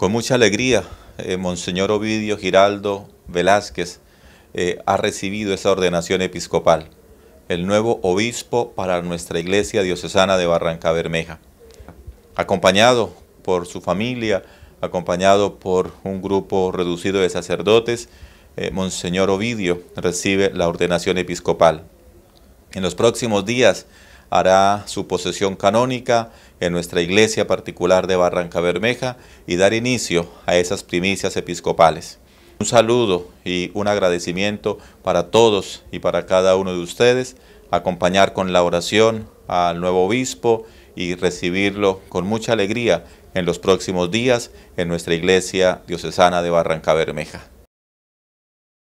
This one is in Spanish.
Con mucha alegría, eh, Monseñor Ovidio Giraldo Velázquez eh, ha recibido esa ordenación episcopal, el nuevo obispo para nuestra iglesia diocesana de Barranca Bermeja, acompañado por su familia, acompañado por un grupo reducido de sacerdotes, eh, Monseñor Ovidio recibe la ordenación episcopal. En los próximos días hará su posesión canónica en nuestra iglesia particular de Barranca Bermeja y dar inicio a esas primicias episcopales. Un saludo y un agradecimiento para todos y para cada uno de ustedes, acompañar con la oración al nuevo obispo y recibirlo con mucha alegría en los próximos días en nuestra iglesia diocesana de Barranca Bermeja.